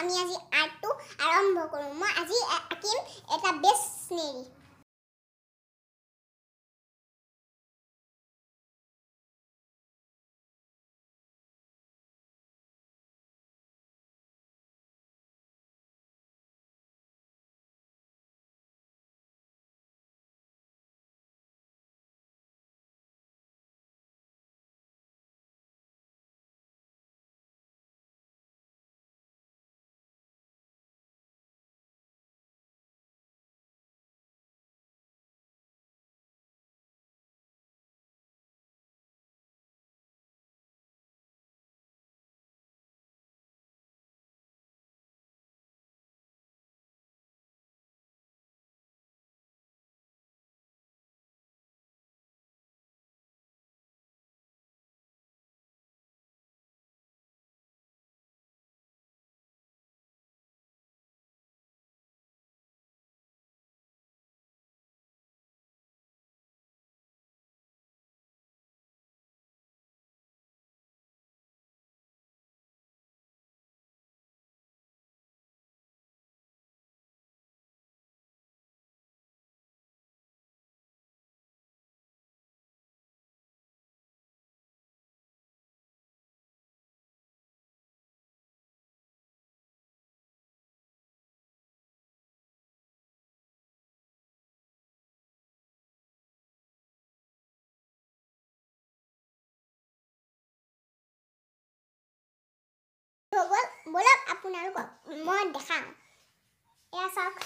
আমি আজি আৰ্টটো আৰম্ভ কৰোঁ মই আজি আঁকিম এটা বেষ্ট চিনেৰী আপোনাৰ লোকক মই দেখাওঁ এয়া চাওক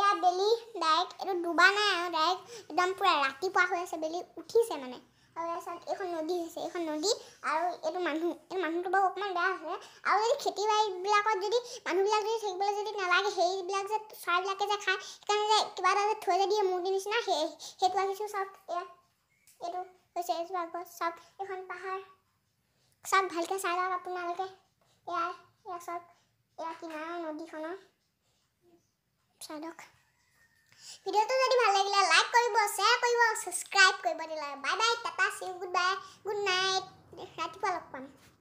এয়া বেলি ডাইৰেক্ট এইটো ডুবা নাই আৰু ডাইৰেক্ট একদম পূৰা ৰাতিপুৱা হৈ আছে বেলি উঠিছে মানে আৰু এয়া চাওক এইখন নদী হৈছে এইখন নদী আৰু এইটো মানুহ এই মানুহটো বাৰু অকণমান বেয়া হৈছে আৰু যদি খেতি বাৰীবিলাকত যদি মানুহবিলাক যদি থাকিবলৈ যদি নালাগে সেইবিলাক যে চৰাইবিলাকে যে খায় সেইকাৰণে যে কিবা এটা যে থৈ যে দিয়ে মূৰ্তি নিচিনা সেই সেইটো আহিছোঁ চাওক এয়া এইটো হৈছে এজোপা গছ চাওক এইখন পাহাৰ চব ভালকৈ চাই লওক আপোনালোকে এয়া এয়া চাওক কি নাই নদীখনৰ চাইডক ভিডিঅ'টো যদি ভাল লাগিলে লাইক কৰিব শ্বেয়াৰ কৰিব ছাবস্ক্ৰাইব কৰিব দিলে বাই বাই টাটা চি গুড বাই গুড নাইট ৰাতিপুৱা লগ পাম